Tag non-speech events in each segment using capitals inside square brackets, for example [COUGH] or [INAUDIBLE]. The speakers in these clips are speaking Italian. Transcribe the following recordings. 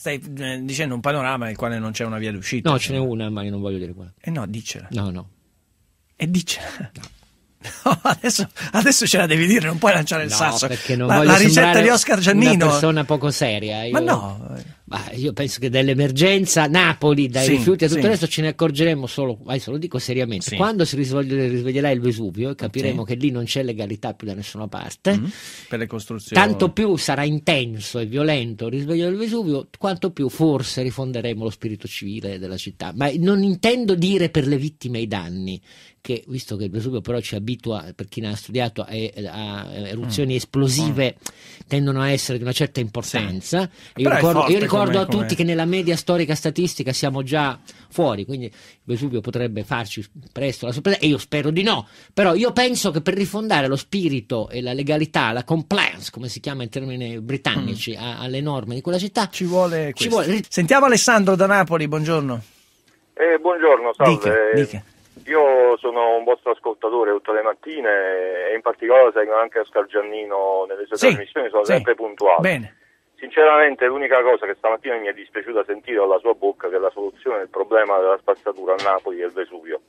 Stai eh, dicendo un panorama nel quale non c'è una via d'uscita. No, cioè. ce n'è una, ma io non voglio dire quella. Eh no, dicela. No, no. E eh, dicela. No. [LAUGHS] No, adesso, adesso, ce la devi dire, non puoi lanciare il no, sasso. Perché non la, voglio la ricetta di Oscar Giannino. Una persona poco seria. Io... Ma no. Ma io penso che dell'emergenza Napoli, dai sì, rifiuti e tutto sì. il resto ce ne accorgeremo solo, adesso lo dico seriamente, sì. quando si risveglierà il Vesuvio e capiremo che lì non c'è legalità più da nessuna parte. Mm-hmm. Per le costruzioni. Tanto più sarà intenso e violento il risveglio del Vesuvio, quanto più forse rifonderemo lo spirito civile della città. Ma non intendo dire per le vittime i danni, che visto che il Vesuvio però ci abitua, per chi ne ha studiato, a, a eruzioni mm. esplosive, mm. tendono a essere di una certa importanza. Io ricordo, io ricordo ricordo come, a come... tutti che nella media storica statistica siamo già fuori, quindi Vesuvio potrebbe farci presto la sorpresa e io spero di no, però io penso che per rifondare lo spirito e la legalità, la compliance, come si chiama in termini britannici, mm. a, alle norme di quella città, ci vuole, ci vuole... Sentiamo Alessandro da Napoli, buongiorno. Eh, buongiorno, salve. Dica, dica. Io sono un vostro ascoltatore tutte le mattine e in particolare seguo anche Oscar Giannino nelle sue sì, trasmissioni, sono sì. sempre puntuale. Bene. Sinceramente l'unica cosa che stamattina mi è dispiaciuta sentire dalla sua bocca che la soluzione del problema della spazzatura a Napoli è il Vesuvio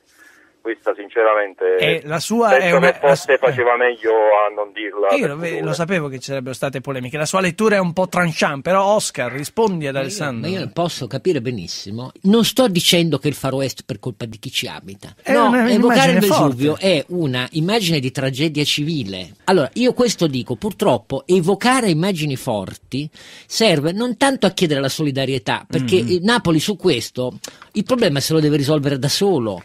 questa sinceramente e la sua penso è una... forse eh. faceva meglio a non dirla. io lo, lo, sapevo che ci sarebbero state polemiche, la sua lettura è un po' tranchant, però Oscar rispondi ad ma Alessandro. Io, ma io posso capire benissimo, non sto dicendo che il Far West per colpa di chi ci abita, è no, evocare il Vesuvio forte. è una immagine di tragedia civile. Allora, io questo dico, purtroppo evocare immagini forti serve non tanto a chiedere la solidarietà, perché mm. Napoli su questo il problema se lo deve risolvere da solo.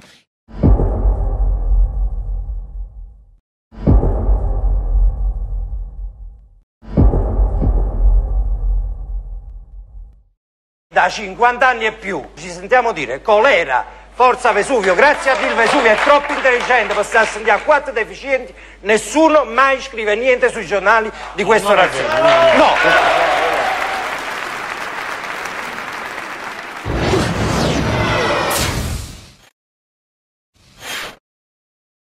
da 50 anni e più ci sentiamo dire colera, forza Vesuvio, grazie a Dio il Vesuvio è troppo intelligente per stare a sentire a quattro deficienti, nessuno mai scrive niente sui giornali di questo no, ragione. No. no.